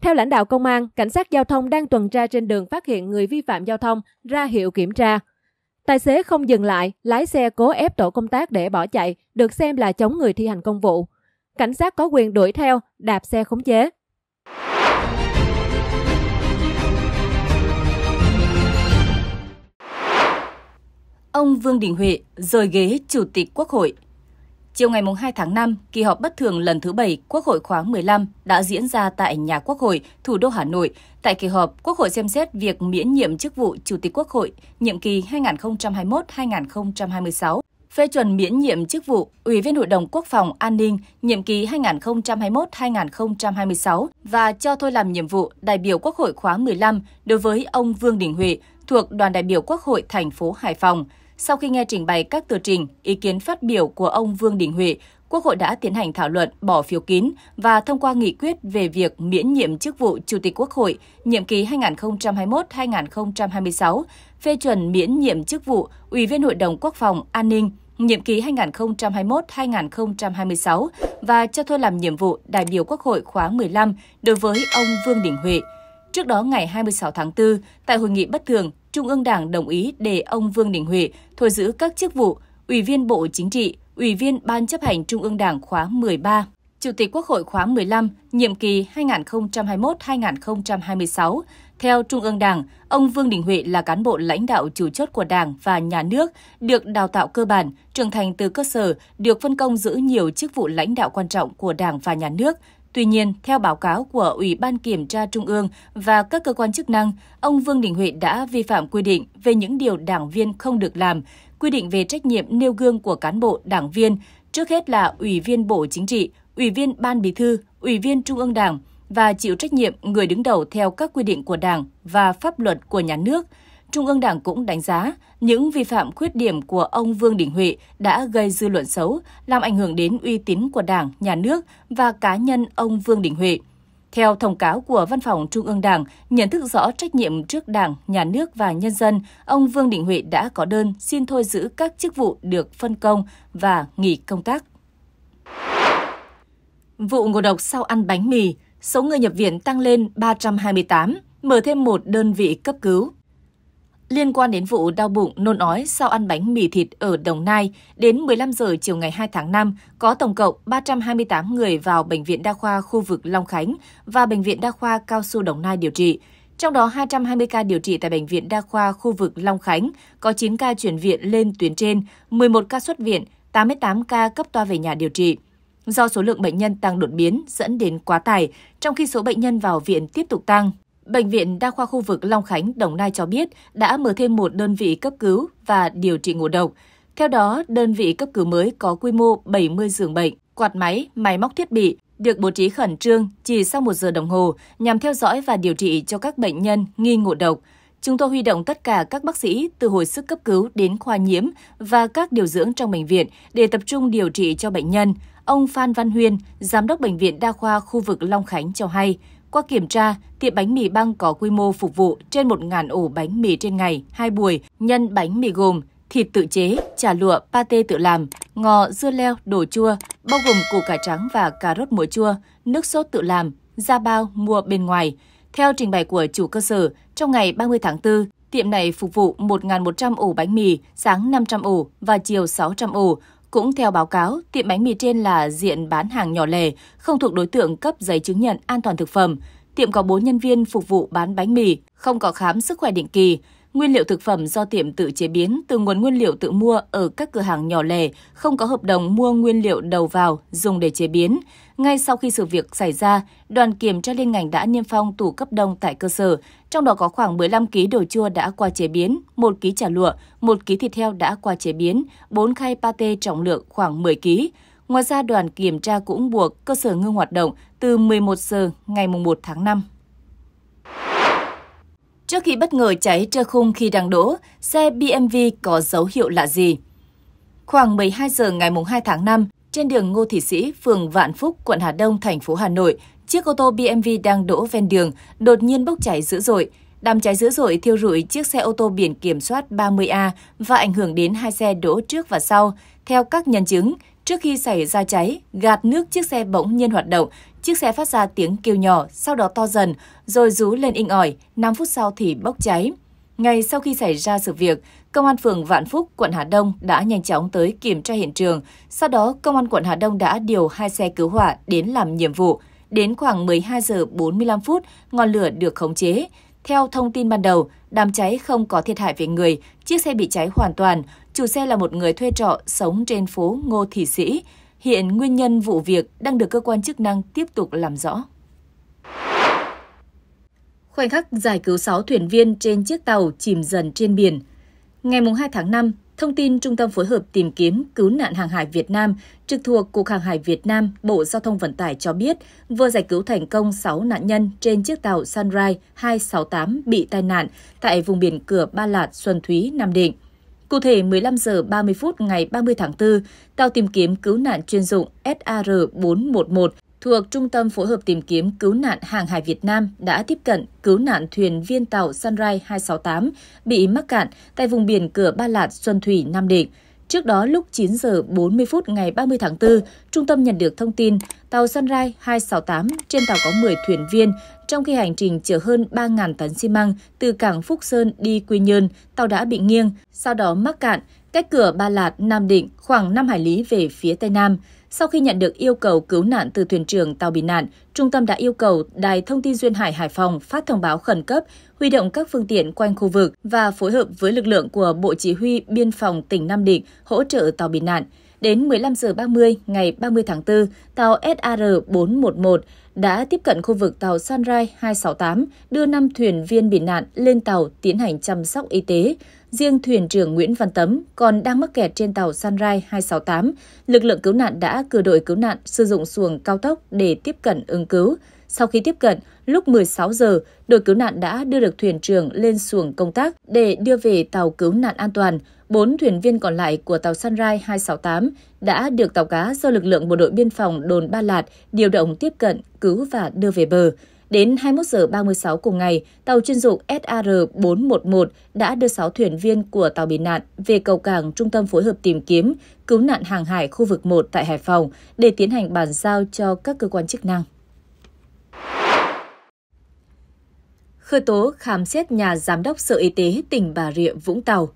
Theo lãnh đạo công an, cảnh sát giao thông đang tuần tra trên đường phát hiện người vi phạm giao thông ra hiệu kiểm tra. Tài xế không dừng lại, lái xe cố ép tổ công tác để bỏ chạy, được xem là chống người thi hành công vụ. Cảnh sát có quyền đuổi theo, đạp xe khống chế. Ông Vương Đình Huệ rời ghế Chủ tịch Quốc hội Chiều ngày 2 tháng 5, kỳ họp bất thường lần thứ 7 Quốc hội khóa 15 đã diễn ra tại nhà Quốc hội, thủ đô Hà Nội. Tại kỳ họp, Quốc hội xem xét việc miễn nhiệm chức vụ Chủ tịch Quốc hội nhiệm kỳ 2021-2026 phê chuẩn miễn nhiệm chức vụ Ủy viên Hội đồng Quốc phòng An ninh nhiệm kỳ 2021-2026 và cho thôi làm nhiệm vụ đại biểu Quốc hội khóa 15 đối với ông Vương Đình Huệ thuộc đoàn đại biểu Quốc hội thành phố Hải Phòng – sau khi nghe trình bày các tờ trình, ý kiến phát biểu của ông Vương Đình Huệ, Quốc hội đã tiến hành thảo luận, bỏ phiếu kín và thông qua nghị quyết về việc miễn nhiệm chức vụ Chủ tịch Quốc hội nhiệm kỳ 2021-2026, phê chuẩn miễn nhiệm chức vụ Ủy viên Hội đồng Quốc phòng An ninh nhiệm kỳ 2021-2026 và cho thôi làm nhiệm vụ đại biểu Quốc hội khóa 15 đối với ông Vương Đình Huệ. Trước đó ngày 26 tháng 4, tại hội nghị bất thường, Trung ương Đảng đồng ý để ông Vương Đình Huệ thôi giữ các chức vụ Ủy viên Bộ Chính trị, Ủy viên Ban chấp hành Trung ương Đảng khóa 13, Chủ tịch Quốc hội khóa 15, nhiệm kỳ 2021-2026. Theo Trung ương Đảng, ông Vương Đình Huệ là cán bộ lãnh đạo chủ chốt của Đảng và Nhà nước, được đào tạo cơ bản, trưởng thành từ cơ sở, được phân công giữ nhiều chức vụ lãnh đạo quan trọng của Đảng và Nhà nước, Tuy nhiên, theo báo cáo của Ủy ban Kiểm tra Trung ương và các cơ quan chức năng, ông Vương Đình Huệ đã vi phạm quy định về những điều đảng viên không được làm, quy định về trách nhiệm nêu gương của cán bộ, đảng viên, trước hết là Ủy viên Bộ Chính trị, Ủy viên Ban Bí thư, Ủy viên Trung ương Đảng và chịu trách nhiệm người đứng đầu theo các quy định của Đảng và pháp luật của nhà nước – Trung ương Đảng cũng đánh giá những vi phạm khuyết điểm của ông Vương Đình Huệ đã gây dư luận xấu, làm ảnh hưởng đến uy tín của Đảng, Nhà nước và cá nhân ông Vương Đình Huệ. Theo thông cáo của Văn phòng Trung ương Đảng, nhận thức rõ trách nhiệm trước Đảng, Nhà nước và nhân dân, ông Vương Đình Huệ đã có đơn xin thôi giữ các chức vụ được phân công và nghỉ công tác. Vụ ngộ độc sau ăn bánh mì, số người nhập viện tăng lên 328, mở thêm một đơn vị cấp cứu. Liên quan đến vụ đau bụng, nôn ói sau ăn bánh mì thịt ở Đồng Nai, đến 15 giờ chiều ngày 2 tháng 5, có tổng cộng 328 người vào Bệnh viện Đa khoa khu vực Long Khánh và Bệnh viện Đa khoa Cao Su Đồng Nai điều trị. Trong đó 220 ca điều trị tại Bệnh viện Đa khoa khu vực Long Khánh, có 9 ca chuyển viện lên tuyến trên, 11 ca xuất viện, 88 ca cấp toa về nhà điều trị. Do số lượng bệnh nhân tăng đột biến dẫn đến quá tải, trong khi số bệnh nhân vào viện tiếp tục tăng. Bệnh viện Đa khoa khu vực Long Khánh, Đồng Nai cho biết đã mở thêm một đơn vị cấp cứu và điều trị ngộ độc. Theo đó, đơn vị cấp cứu mới có quy mô 70 giường bệnh, quạt máy, máy móc thiết bị, được bố trí khẩn trương chỉ sau một giờ đồng hồ nhằm theo dõi và điều trị cho các bệnh nhân nghi ngộ độc. Chúng tôi huy động tất cả các bác sĩ từ hồi sức cấp cứu đến khoa nhiễm và các điều dưỡng trong bệnh viện để tập trung điều trị cho bệnh nhân. Ông Phan Văn Huyên, Giám đốc Bệnh viện Đa khoa khu vực Long Khánh cho hay, qua kiểm tra, tiệm bánh mì băng có quy mô phục vụ trên 1.000 ổ bánh mì trên ngày, hai buổi, nhân bánh mì gồm thịt tự chế, chả lụa, pate tự làm, ngò, dưa leo, đồ chua, bao gồm củ cải trắng và cà rốt muối chua, nước sốt tự làm, da bao mua bên ngoài. Theo trình bày của chủ cơ sở, trong ngày 30 tháng 4, tiệm này phục vụ 1.100 ổ bánh mì, sáng 500 ổ và chiều 600 ổ, cũng theo báo cáo, tiệm bánh mì trên là diện bán hàng nhỏ lẻ, không thuộc đối tượng cấp giấy chứng nhận an toàn thực phẩm. Tiệm có 4 nhân viên phục vụ bán bánh mì, không có khám sức khỏe định kỳ. Nguyên liệu thực phẩm do tiệm tự chế biến từ nguồn nguyên liệu tự mua ở các cửa hàng nhỏ lẻ, không có hợp đồng mua nguyên liệu đầu vào dùng để chế biến. Ngay sau khi sự việc xảy ra, đoàn kiểm tra liên ngành đã niêm phong tủ cấp đông tại cơ sở, trong đó có khoảng 15 kg đồ chua đã qua chế biến, 1 kg chả lụa, 1 kg thịt heo đã qua chế biến, 4 khay pate trọng lượng khoảng 10 kg. Ngoài ra, đoàn kiểm tra cũng buộc cơ sở ngưng hoạt động từ 11 giờ ngày 1 tháng 5. Trước khi bất ngờ cháy trơ khung khi đang đỗ, xe BMW có dấu hiệu lạ gì? Khoảng 12 giờ ngày 2 tháng 5, trên đường Ngô Thị Sĩ, phường Vạn Phúc, quận Hà Đông, thành phố Hà Nội, chiếc ô tô BMW đang đỗ ven đường đột nhiên bốc cháy dữ dội. Đám cháy dữ dội thiêu rụi chiếc xe ô tô biển kiểm soát 30A và ảnh hưởng đến hai xe đỗ trước và sau. Theo các nhân chứng, trước khi xảy ra cháy, gạt nước chiếc xe bỗng nhiên hoạt động, chiếc xe phát ra tiếng kêu nhỏ, sau đó to dần, rồi rú lên inh ỏi, 5 phút sau thì bốc cháy. Ngay sau khi xảy ra sự việc, Công an phường Vạn Phúc, quận Hà Đông đã nhanh chóng tới kiểm tra hiện trường. Sau đó, Công an quận Hà Đông đã điều hai xe cứu hỏa đến làm nhiệm vụ. Đến khoảng 12 giờ 45 phút, ngọn lửa được khống chế. Theo thông tin ban đầu, đám cháy không có thiệt hại về người, chiếc xe bị cháy hoàn toàn. Chủ xe là một người thuê trọ sống trên phố Ngô Thị Sĩ. Hiện nguyên nhân vụ việc đang được cơ quan chức năng tiếp tục làm rõ. Khoảnh khắc giải cứu 6 thuyền viên trên chiếc tàu chìm dần trên biển. Ngày 2 tháng 5, Thông tin Trung tâm Phối hợp Tìm kiếm Cứu nạn Hàng hải Việt Nam trực thuộc Cục Hàng hải Việt Nam, Bộ Giao thông Vận tải cho biết vừa giải cứu thành công 6 nạn nhân trên chiếc tàu Sunrise 268 bị tai nạn tại vùng biển cửa Ba Lạt, Xuân Thúy, Nam Định. Cụ thể, 15 giờ 30 phút ngày 30 tháng 4, tàu tìm kiếm cứu nạn chuyên dụng SAR-411 thuộc Trung tâm Phối hợp Tìm kiếm Cứu nạn Hàng hải Việt Nam đã tiếp cận cứu nạn thuyền viên tàu Sunrise 268 bị mắc cạn tại vùng biển cửa Ba Lạt, Xuân Thủy, Nam Định. Trước đó lúc 9 giờ 40 phút ngày 30 tháng 4, trung tâm nhận được thông tin tàu Sunrise 268 trên tàu có 10 thuyền viên, trong khi hành trình chở hơn 3.000 tấn xi măng từ cảng Phúc Sơn đi Quy Nhơn, tàu đã bị nghiêng, sau đó mắc cạn, cách cửa Ba Lạt, Nam Định khoảng 5 hải lý về phía Tây Nam. Sau khi nhận được yêu cầu cứu nạn từ thuyền trưởng tàu bị nạn, trung tâm đã yêu cầu Đài Thông tin Duyên Hải Hải Phòng phát thông báo khẩn cấp, huy động các phương tiện quanh khu vực và phối hợp với lực lượng của Bộ Chỉ huy Biên phòng tỉnh Nam Định hỗ trợ tàu bị nạn. Đến 15 giờ 30 ngày 30 tháng 4, tàu SAR-411 đã tiếp cận khu vực tàu Sunrise 268, đưa 5 thuyền viên bị nạn lên tàu tiến hành chăm sóc y tế. Riêng thuyền trưởng Nguyễn Văn Tấm còn đang mắc kẹt trên tàu Sunrise 268. Lực lượng cứu nạn đã cử đội cứu nạn sử dụng xuồng cao tốc để tiếp cận ứng cứu. Sau khi tiếp cận, lúc 16 giờ, đội cứu nạn đã đưa được thuyền trưởng lên xuồng công tác để đưa về tàu cứu nạn an toàn. Bốn thuyền viên còn lại của tàu Sunrise 268 đã được tàu cá do lực lượng bộ đội biên phòng đồn Ba Lạt điều động tiếp cận, cứu và đưa về bờ. Đến 21 giờ 36 cùng ngày, tàu chuyên dụng SAR-411 đã đưa 6 thuyền viên của tàu bị nạn về cầu cảng Trung tâm Phối hợp Tìm kiếm, Cứu nạn Hàng hải khu vực 1 tại Hải Phòng để tiến hành bàn giao cho các cơ quan chức năng. Khởi tố khám xét nhà Giám đốc Sở Y tế tỉnh Bà Rịa, Vũng Tàu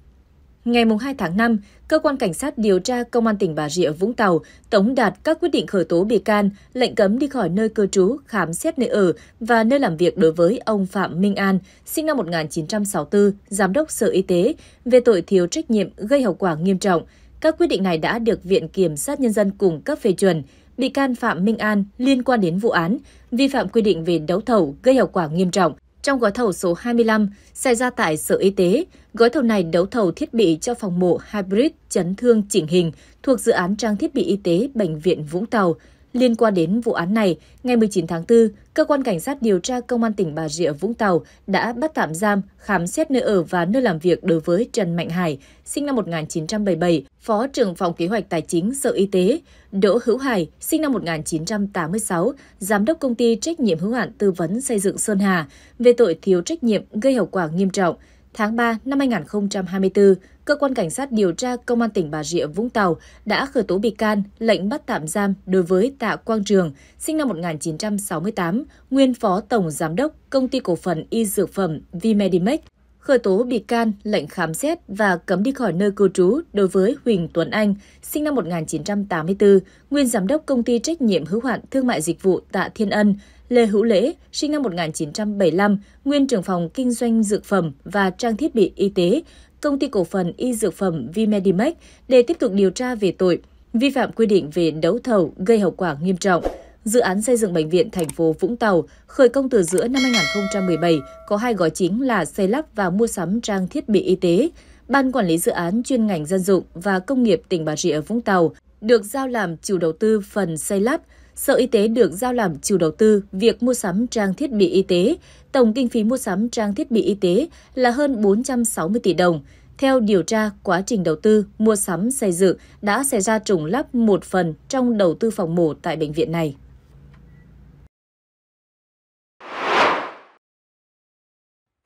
Ngày 2 tháng 5, Cơ quan Cảnh sát điều tra Công an tỉnh Bà Rịa, Vũng Tàu tống đạt các quyết định khởi tố bị can, lệnh cấm đi khỏi nơi cư trú, khám xét nơi ở và nơi làm việc đối với ông Phạm Minh An, sinh năm 1964, Giám đốc Sở Y tế, về tội thiếu trách nhiệm gây hậu quả nghiêm trọng. Các quyết định này đã được Viện Kiểm sát Nhân dân cung cấp phê chuẩn. Bị can Phạm Minh An liên quan đến vụ án, vi phạm quy định về đấu thầu gây hậu quả nghiêm trọng, trong gói thầu số 25 xảy ra tại Sở Y tế. Gói thầu này đấu thầu thiết bị cho phòng mổ hybrid chấn thương chỉnh hình thuộc dự án trang thiết bị y tế Bệnh viện Vũng Tàu Liên quan đến vụ án này, ngày 19 tháng 4, cơ quan cảnh sát điều tra công an tỉnh Bà Rịa Vũng Tàu đã bắt tạm giam, khám xét nơi ở và nơi làm việc đối với Trần Mạnh Hải, sinh năm 1977, Phó trưởng phòng kế hoạch tài chính Sở Y tế, Đỗ Hữu Hải, sinh năm 1986, giám đốc công ty trách nhiệm hữu hạn tư vấn xây dựng Sơn Hà về tội thiếu trách nhiệm gây hậu quả nghiêm trọng tháng 3 năm 2024, cơ quan cảnh sát điều tra công an tỉnh Bà Rịa Vũng Tàu đã khởi tố bị can, lệnh bắt tạm giam đối với Tạ Quang Trường, sinh năm 1968, nguyên phó tổng giám đốc công ty cổ phần y dược phẩm Vimedimax, khởi tố bị can, lệnh khám xét và cấm đi khỏi nơi cư trú đối với Huỳnh Tuấn Anh, sinh năm 1984, nguyên giám đốc công ty trách nhiệm hữu hạn thương mại dịch vụ Tạ Thiên Ân, Lê Hữu Lễ, sinh năm 1975, nguyên trưởng phòng kinh doanh dược phẩm và trang thiết bị y tế, công ty cổ phần y dược phẩm Vimedimax để tiếp tục điều tra về tội vi phạm quy định về đấu thầu gây hậu quả nghiêm trọng. Dự án xây dựng bệnh viện thành phố Vũng Tàu khởi công từ giữa năm 2017 có hai gói chính là xây lắp và mua sắm trang thiết bị y tế. Ban quản lý dự án chuyên ngành dân dụng và công nghiệp tỉnh Bà Rịa Vũng Tàu được giao làm chủ đầu tư phần xây lắp, Sở Y tế được giao làm chủ đầu tư việc mua sắm trang thiết bị y tế. Tổng kinh phí mua sắm trang thiết bị y tế là hơn 460 tỷ đồng. Theo điều tra, quá trình đầu tư, mua sắm, xây dựng đã xảy ra trùng lắp một phần trong đầu tư phòng mổ tại bệnh viện này.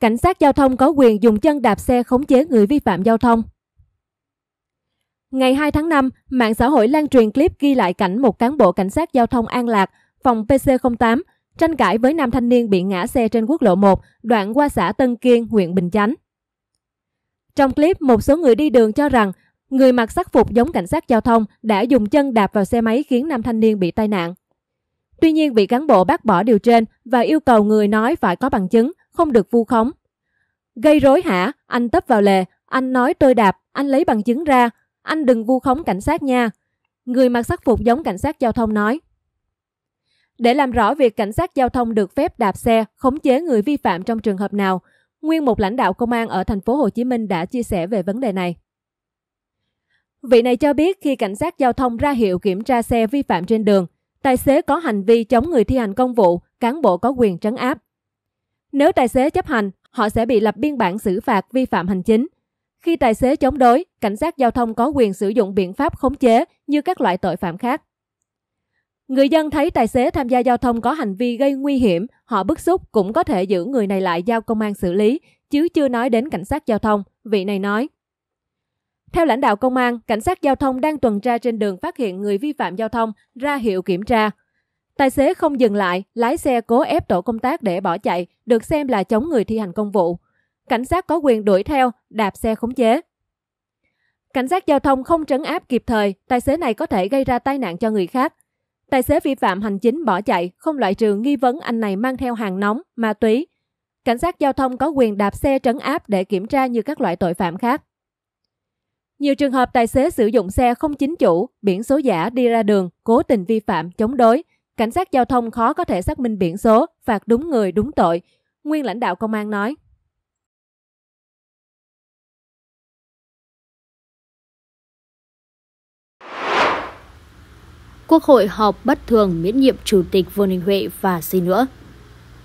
Cảnh sát giao thông có quyền dùng chân đạp xe khống chế người vi phạm giao thông. Ngày 2 tháng 5, mạng xã hội lan truyền clip ghi lại cảnh một cán bộ cảnh sát giao thông An Lạc, phòng PC08, tranh cãi với nam thanh niên bị ngã xe trên quốc lộ 1, đoạn qua xã Tân Kiên, huyện Bình Chánh. Trong clip, một số người đi đường cho rằng người mặc sắc phục giống cảnh sát giao thông đã dùng chân đạp vào xe máy khiến nam thanh niên bị tai nạn. Tuy nhiên, vị cán bộ bác bỏ điều trên và yêu cầu người nói phải có bằng chứng, không được vu khống. Gây rối hả? Anh tấp vào lề, anh nói tôi đạp, anh lấy bằng chứng ra, anh đừng vu khống cảnh sát nha. Người mặc sắc phục giống cảnh sát giao thông nói. Để làm rõ việc cảnh sát giao thông được phép đạp xe, khống chế người vi phạm trong trường hợp nào, nguyên một lãnh đạo công an ở thành phố Hồ Chí Minh đã chia sẻ về vấn đề này. Vị này cho biết khi cảnh sát giao thông ra hiệu kiểm tra xe vi phạm trên đường, tài xế có hành vi chống người thi hành công vụ, cán bộ có quyền trấn áp. Nếu tài xế chấp hành, họ sẽ bị lập biên bản xử phạt vi phạm hành chính, khi tài xế chống đối, cảnh sát giao thông có quyền sử dụng biện pháp khống chế như các loại tội phạm khác. Người dân thấy tài xế tham gia giao thông có hành vi gây nguy hiểm, họ bức xúc cũng có thể giữ người này lại giao công an xử lý, chứ chưa nói đến cảnh sát giao thông, vị này nói. Theo lãnh đạo công an, cảnh sát giao thông đang tuần tra trên đường phát hiện người vi phạm giao thông ra hiệu kiểm tra. Tài xế không dừng lại, lái xe cố ép tổ công tác để bỏ chạy, được xem là chống người thi hành công vụ cảnh sát có quyền đuổi theo, đạp xe khống chế. Cảnh sát giao thông không trấn áp kịp thời, tài xế này có thể gây ra tai nạn cho người khác. Tài xế vi phạm hành chính bỏ chạy, không loại trừ nghi vấn anh này mang theo hàng nóng, ma túy. Cảnh sát giao thông có quyền đạp xe trấn áp để kiểm tra như các loại tội phạm khác. Nhiều trường hợp tài xế sử dụng xe không chính chủ, biển số giả đi ra đường, cố tình vi phạm, chống đối. Cảnh sát giao thông khó có thể xác minh biển số, phạt đúng người đúng tội. Nguyên lãnh đạo công an nói. Quốc hội họp bất thường miễn nhiệm Chủ tịch Vương Đình Huệ và gì nữa.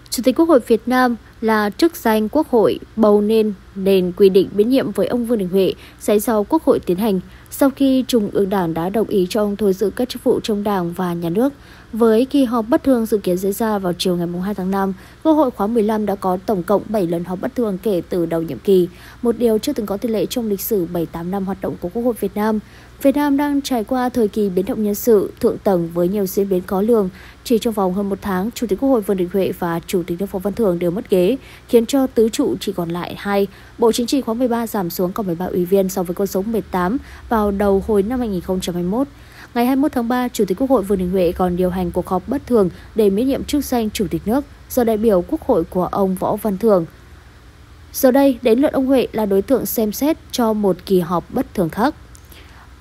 Chủ tịch Quốc hội Việt Nam là chức danh Quốc hội bầu nên nên quy định miễn nhiệm với ông Vương Đình Huệ sẽ do Quốc hội tiến hành sau khi Trung ương Đảng đã đồng ý cho ông thôi giữ các chức vụ trong Đảng và nhà nước. Với kỳ họp bất thường dự kiến diễn ra vào chiều ngày 2 tháng 5, Quốc hội khóa 15 đã có tổng cộng 7 lần họp bất thường kể từ đầu nhiệm kỳ, một điều chưa từng có tiền lệ trong lịch sử 78 năm hoạt động của Quốc hội Việt Nam. Việt Nam đang trải qua thời kỳ biến động nhân sự thượng tầng với nhiều diễn biến khó lường. Chỉ trong vòng hơn một tháng, Chủ tịch Quốc hội Vương Đình Huệ và Chủ tịch nước Phó Văn Thường đều mất ghế, khiến cho tứ trụ chỉ còn lại hai. Bộ Chính trị khóa 13 giảm xuống còn 13 ủy viên so với con số 18 vào đầu hồi năm 2021. Ngày 21 tháng 3, Chủ tịch Quốc hội Vương Đình Huệ còn điều hành cuộc họp bất thường để miễn nhiệm chức danh Chủ tịch nước do đại biểu Quốc hội của ông Võ Văn Thường. Giờ đây, đến lượt ông Huệ là đối tượng xem xét cho một kỳ họp bất thường khác.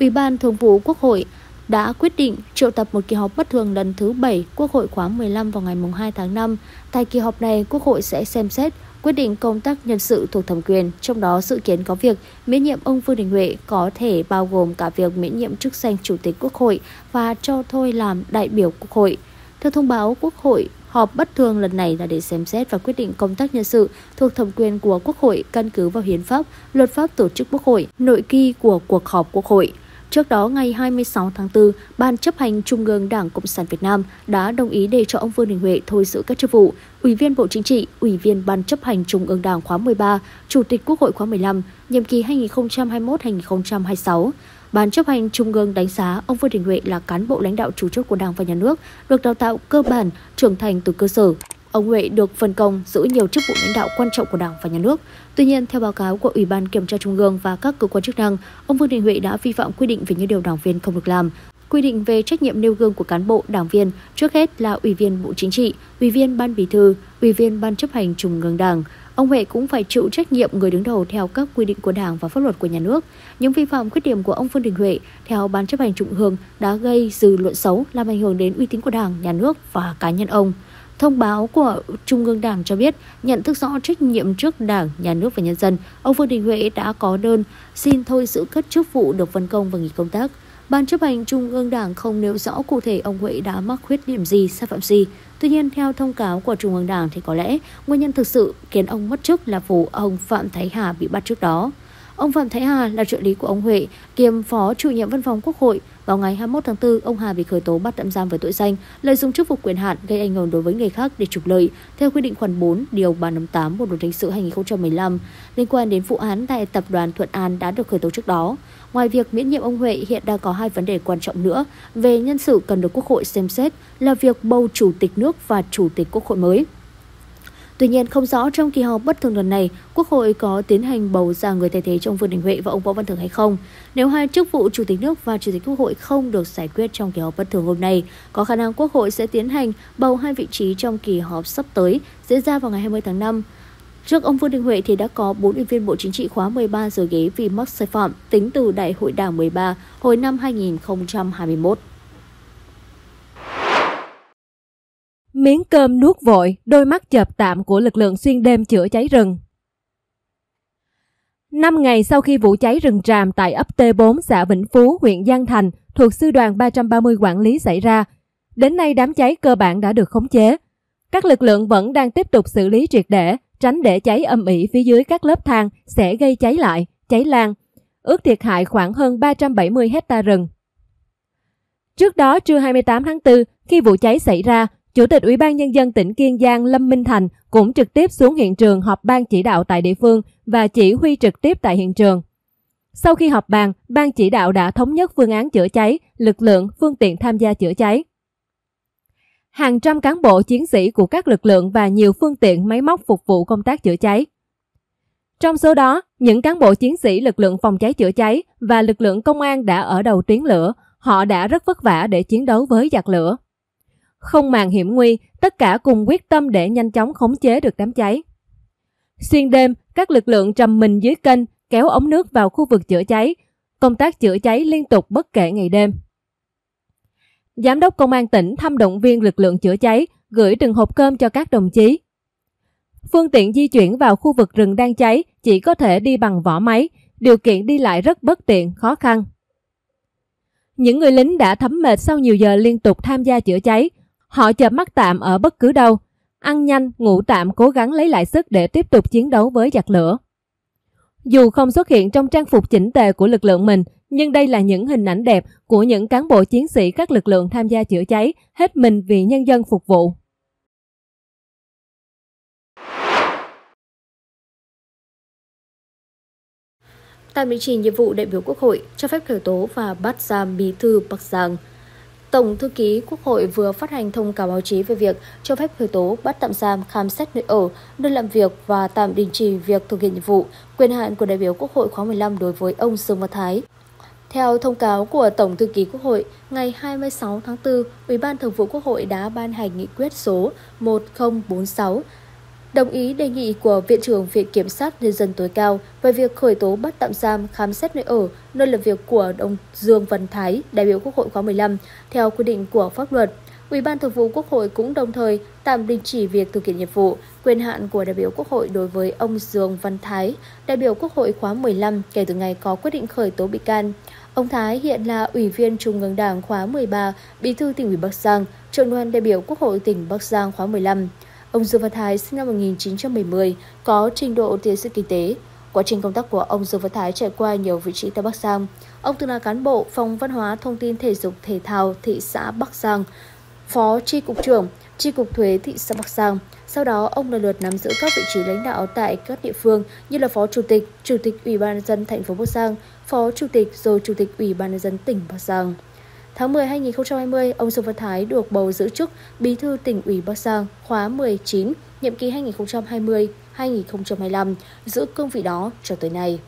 Ủy ban Thường vụ Quốc hội đã quyết định triệu tập một kỳ họp bất thường lần thứ 7 Quốc hội khóa 15 vào ngày 2 tháng 5. Tại kỳ họp này, Quốc hội sẽ xem xét quyết định công tác nhân sự thuộc thẩm quyền, trong đó dự kiến có việc miễn nhiệm ông Vương Đình Huệ có thể bao gồm cả việc miễn nhiệm chức danh Chủ tịch Quốc hội và cho thôi làm đại biểu Quốc hội. Theo thông báo Quốc hội, họp bất thường lần này là để xem xét và quyết định công tác nhân sự thuộc thẩm quyền của Quốc hội căn cứ vào hiến pháp, luật pháp tổ chức Quốc hội, nội quy của cuộc họp Quốc hội. Trước đó, ngày 26 tháng 4, Ban chấp hành Trung ương Đảng Cộng sản Việt Nam đã đồng ý để cho ông Vương Đình Huệ thôi giữ các chức vụ Ủy viên Bộ Chính trị, Ủy viên Ban chấp hành Trung ương Đảng khóa 13, Chủ tịch Quốc hội khóa 15, nhiệm kỳ 2021-2026. Ban chấp hành Trung ương đánh giá ông Vương Đình Huệ là cán bộ lãnh đạo chủ chốt của Đảng và Nhà nước, được đào tạo cơ bản, trưởng thành từ cơ sở. Ông Huệ được phân công giữ nhiều chức vụ lãnh đạo quan trọng của Đảng và Nhà nước, Tuy nhiên, theo báo cáo của Ủy ban Kiểm tra Trung ương và các cơ quan chức năng, ông Vương Đình Huệ đã vi phạm quy định về những điều đảng viên không được làm, quy định về trách nhiệm nêu gương của cán bộ, đảng viên, trước hết là Ủy viên Bộ Chính trị, Ủy viên Ban Bí thư, Ủy viên Ban chấp hành Trung ương Đảng. Ông Huệ cũng phải chịu trách nhiệm người đứng đầu theo các quy định của Đảng và pháp luật của nhà nước. Những vi phạm khuyết điểm của ông Vương Đình Huệ theo Ban chấp hành Trung ương đã gây dư luận xấu, làm ảnh hưởng đến uy tín của Đảng, nhà nước và cá nhân ông. Thông báo của Trung ương Đảng cho biết, nhận thức rõ trách nhiệm trước Đảng, Nhà nước và nhân dân, ông Vương Đình Huệ đã có đơn xin thôi giữ các chức vụ được phân công và nghỉ công tác. Ban chấp hành Trung ương Đảng không nêu rõ cụ thể ông Huệ đã mắc khuyết điểm gì, sai phạm gì. Tuy nhiên, theo thông cáo của Trung ương Đảng thì có lẽ nguyên nhân thực sự khiến ông mất chức là vụ ông Phạm Thái Hà bị bắt trước đó. Ông Phạm Thái Hà là trợ lý của ông Huệ, kiêm phó chủ nhiệm văn phòng Quốc hội. Vào ngày 21 tháng 4, ông Hà bị khởi tố bắt tạm giam với tội danh lợi dụng chức vụ quyền hạn gây ảnh hưởng đối với người khác để trục lợi theo quy định khoản 4 điều 358 Bộ luật hình sự 2015 liên quan đến vụ án tại tập đoàn Thuận An đã được khởi tố trước đó. Ngoài việc miễn nhiệm ông Huệ, hiện đang có hai vấn đề quan trọng nữa về nhân sự cần được Quốc hội xem xét là việc bầu chủ tịch nước và chủ tịch Quốc hội mới. Tuy nhiên, không rõ trong kỳ họp bất thường lần này, Quốc hội có tiến hành bầu ra người thay thế trong Vương Đình Huệ và ông Võ Văn Thưởng hay không. Nếu hai chức vụ Chủ tịch nước và Chủ tịch Quốc hội không được giải quyết trong kỳ họp bất thường hôm nay, có khả năng Quốc hội sẽ tiến hành bầu hai vị trí trong kỳ họp sắp tới, diễn ra vào ngày 20 tháng 5. Trước ông Vương Đình Huệ thì đã có 4 ủy viên Bộ Chính trị khóa 13 rời ghế vì mắc sai phạm tính từ Đại hội Đảng 13 hồi năm 2021. Miếng cơm nuốt vội, đôi mắt chợp tạm của lực lượng xuyên đêm chữa cháy rừng. Năm ngày sau khi vụ cháy rừng tràm tại ấp T4 xã Vĩnh Phú, huyện Giang Thành thuộc sư đoàn 330 quản lý xảy ra, đến nay đám cháy cơ bản đã được khống chế. Các lực lượng vẫn đang tiếp tục xử lý triệt để, tránh để cháy âm ỉ phía dưới các lớp thang sẽ gây cháy lại, cháy lan, ước thiệt hại khoảng hơn 370 hecta rừng. Trước đó, trưa 28 tháng 4, khi vụ cháy xảy ra, Chủ tịch Ủy ban Nhân dân tỉnh Kiên Giang Lâm Minh Thành cũng trực tiếp xuống hiện trường họp ban chỉ đạo tại địa phương và chỉ huy trực tiếp tại hiện trường. Sau khi họp bàn, ban chỉ đạo đã thống nhất phương án chữa cháy, lực lượng, phương tiện tham gia chữa cháy. Hàng trăm cán bộ chiến sĩ của các lực lượng và nhiều phương tiện máy móc phục vụ công tác chữa cháy. Trong số đó, những cán bộ chiến sĩ lực lượng phòng cháy chữa cháy và lực lượng công an đã ở đầu tuyến lửa, họ đã rất vất vả để chiến đấu với giặc lửa. Không màng hiểm nguy, tất cả cùng quyết tâm để nhanh chóng khống chế được đám cháy. Xuyên đêm, các lực lượng trầm mình dưới kênh kéo ống nước vào khu vực chữa cháy. Công tác chữa cháy liên tục bất kể ngày đêm. Giám đốc công an tỉnh thăm động viên lực lượng chữa cháy, gửi từng hộp cơm cho các đồng chí. Phương tiện di chuyển vào khu vực rừng đang cháy chỉ có thể đi bằng vỏ máy, điều kiện đi lại rất bất tiện, khó khăn. Những người lính đã thấm mệt sau nhiều giờ liên tục tham gia chữa cháy, Họ chợp mắt tạm ở bất cứ đâu, ăn nhanh, ngủ tạm cố gắng lấy lại sức để tiếp tục chiến đấu với giặc lửa. Dù không xuất hiện trong trang phục chỉnh tề của lực lượng mình, nhưng đây là những hình ảnh đẹp của những cán bộ chiến sĩ các lực lượng tham gia chữa cháy, hết mình vì nhân dân phục vụ. Tạm đình chỉ nhiệm vụ đại biểu Quốc hội cho phép khởi tố và bắt giam bí thư Bắc Giang Tổng thư ký Quốc hội vừa phát hành thông cáo báo chí về việc cho phép khởi tố, bắt tạm giam, khám xét nơi ở, nơi làm việc và tạm đình chỉ việc thực hiện nhiệm vụ, quyền hạn của đại biểu Quốc hội khóa 15 đối với ông Dương Văn Thái. Theo thông cáo của Tổng thư ký Quốc hội, ngày 26 tháng 4, Ủy ban Thường vụ Quốc hội đã ban hành nghị quyết số 1046 đồng ý đề nghị của Viện trưởng Viện Kiểm sát Nhân dân tối cao về việc khởi tố bắt tạm giam khám xét nơi ở, nơi làm việc của ông Dương Văn Thái, đại biểu Quốc hội khóa 15, theo quy định của pháp luật. Ủy ban Thường vụ Quốc hội cũng đồng thời tạm đình chỉ việc thực hiện nhiệm vụ, quyền hạn của đại biểu Quốc hội đối với ông Dương Văn Thái, đại biểu Quốc hội khóa 15 kể từ ngày có quyết định khởi tố bị can. Ông Thái hiện là Ủy viên Trung ương Đảng khóa 13, Bí thư tỉnh ủy Bắc Giang, trưởng đoàn đại biểu Quốc hội tỉnh Bắc Giang khóa 15. Ông Dương Văn Thái sinh năm 1970, có trình độ tiến sĩ kinh tế. Quá trình công tác của ông Dương Văn Thái trải qua nhiều vị trí tại Bắc Giang. Ông từng là cán bộ phòng văn hóa thông tin thể dục thể thao thị xã Bắc Giang, phó tri cục trưởng tri cục thuế thị xã Bắc Giang. Sau đó, ông lần lượt nắm giữ các vị trí lãnh đạo tại các địa phương như là phó chủ tịch, chủ tịch ủy ban nhân dân thành phố Bắc Giang, phó chủ tịch rồi chủ tịch ủy ban nhân dân tỉnh Bắc Giang. Tháng 10 2020, ông Dương Văn Thái được bầu giữ chức Bí thư tỉnh ủy Bắc Giang khóa 19, nhiệm kỳ 2020-2025, giữ cương vị đó cho tới nay.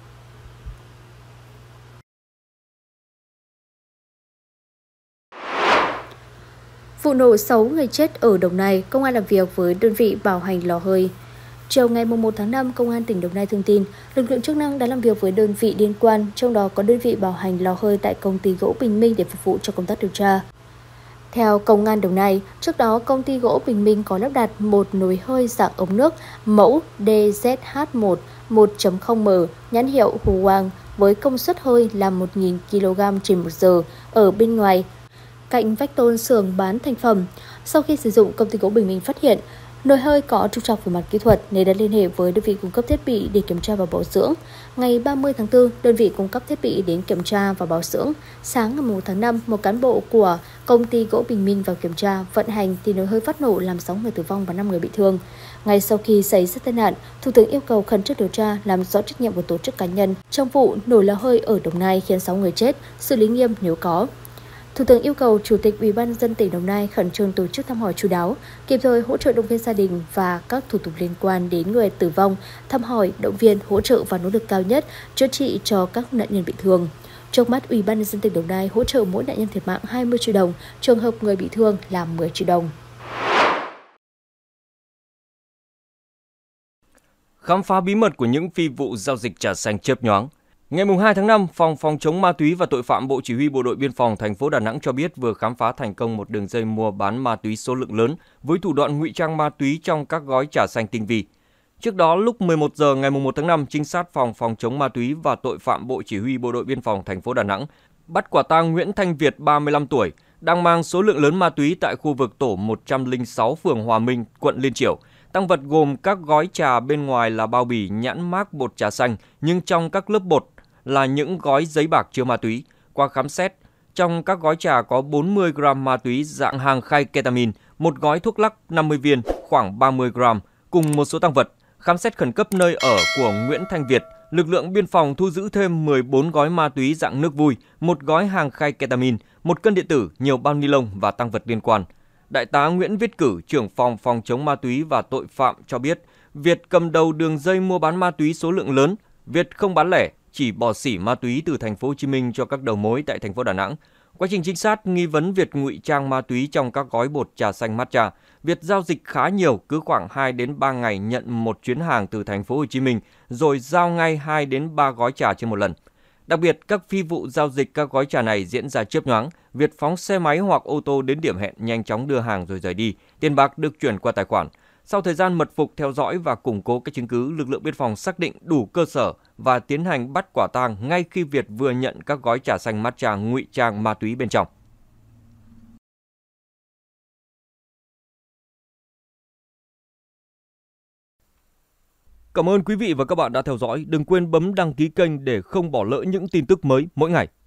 Vụ nổ 6 người chết ở Đồng Nai, công an làm việc với đơn vị bảo hành lò hơi. Chiều ngày 1 tháng 5, Công an tỉnh Đồng Nai thông tin, lực lượng chức năng đã làm việc với đơn vị liên quan, trong đó có đơn vị bảo hành lò hơi tại công ty gỗ Bình Minh để phục vụ cho công tác điều tra. Theo Công an Đồng Nai, trước đó công ty gỗ Bình Minh có lắp đặt một nồi hơi dạng ống nước mẫu DZH1 1.0M nhãn hiệu Hù Quang với công suất hơi là 1.000 kg trên một giờ ở bên ngoài cạnh vách tôn xưởng bán thành phẩm. Sau khi sử dụng, công ty gỗ Bình Minh phát hiện Nồi hơi có trục trặc về mặt kỹ thuật nên đã liên hệ với đơn vị cung cấp thiết bị để kiểm tra và bảo dưỡng. Ngày 30 tháng 4, đơn vị cung cấp thiết bị đến kiểm tra và bảo dưỡng. Sáng ngày 1 tháng 5, một cán bộ của công ty gỗ Bình Minh vào kiểm tra, vận hành thì nồi hơi phát nổ làm 6 người tử vong và 5 người bị thương. Ngay sau khi xảy ra tai nạn, Thủ tướng yêu cầu khẩn trương điều tra làm rõ trách nhiệm của tổ chức cá nhân trong vụ nổ lò hơi ở Đồng Nai khiến 6 người chết, xử lý nghiêm nếu có. Thủ tướng yêu cầu Chủ tịch Ủy ban dân tỉnh Đồng Nai khẩn trương tổ chức thăm hỏi chú đáo, kịp thời hỗ trợ động viên gia đình và các thủ tục liên quan đến người tử vong, thăm hỏi, động viên, hỗ trợ và nỗ lực cao nhất chữa trị cho các nạn nhân bị thương. Trong mắt, Ủy ban dân tỉnh Đồng Nai hỗ trợ mỗi nạn nhân thiệt mạng 20 triệu đồng, trường hợp người bị thương là 10 triệu đồng. Khám phá bí mật của những phi vụ giao dịch trà xanh chớp nhoáng, Ngày 2 tháng 5, Phòng Phòng chống ma túy và tội phạm Bộ Chỉ huy Bộ đội Biên phòng thành phố Đà Nẵng cho biết vừa khám phá thành công một đường dây mua bán ma túy số lượng lớn với thủ đoạn ngụy trang ma túy trong các gói trà xanh tinh vi. Trước đó, lúc 11 giờ ngày 1 tháng 5, trinh sát Phòng Phòng chống ma túy và tội phạm Bộ Chỉ huy Bộ đội Biên phòng thành phố Đà Nẵng bắt quả tang Nguyễn Thanh Việt, 35 tuổi, đang mang số lượng lớn ma túy tại khu vực tổ 106 phường Hòa Minh, quận Liên Triểu. Tăng vật gồm các gói trà bên ngoài là bao bì nhãn mác bột trà xanh, nhưng trong các lớp bột là những gói giấy bạc chứa ma túy. Qua khám xét, trong các gói trà có 40 gram ma túy dạng hàng khay ketamin, một gói thuốc lắc 50 viên khoảng 30 gram cùng một số tăng vật. Khám xét khẩn cấp nơi ở của Nguyễn Thanh Việt, lực lượng biên phòng thu giữ thêm 14 gói ma túy dạng nước vui, một gói hàng khay ketamin, một cân điện tử, nhiều bao ni lông và tăng vật liên quan. Đại tá Nguyễn Viết Cử, trưởng phòng phòng chống ma túy và tội phạm cho biết, Việt cầm đầu đường dây mua bán ma túy số lượng lớn, Việt không bán lẻ chỉ bỏ xỉ ma túy từ thành phố Hồ Chí Minh cho các đầu mối tại thành phố Đà Nẵng. Quá trình trinh sát, nghi vấn Việt ngụy trang ma túy trong các gói bột trà xanh matcha. Việt giao dịch khá nhiều, cứ khoảng 2 đến 3 ngày nhận một chuyến hàng từ thành phố Hồ Chí Minh, rồi giao ngay 2 đến 3 gói trà trên một lần. Đặc biệt, các phi vụ giao dịch các gói trà này diễn ra chớp nhoáng, Việt phóng xe máy hoặc ô tô đến điểm hẹn nhanh chóng đưa hàng rồi rời đi, tiền bạc được chuyển qua tài khoản – sau thời gian mật phục theo dõi và củng cố các chứng cứ, lực lượng biên phòng xác định đủ cơ sở và tiến hành bắt quả tang ngay khi Việt vừa nhận các gói trà xanh mát trà ngụy trang ma túy bên trong. Cảm ơn quý vị và các bạn đã theo dõi. Đừng quên bấm đăng ký kênh để không bỏ lỡ những tin tức mới mỗi ngày.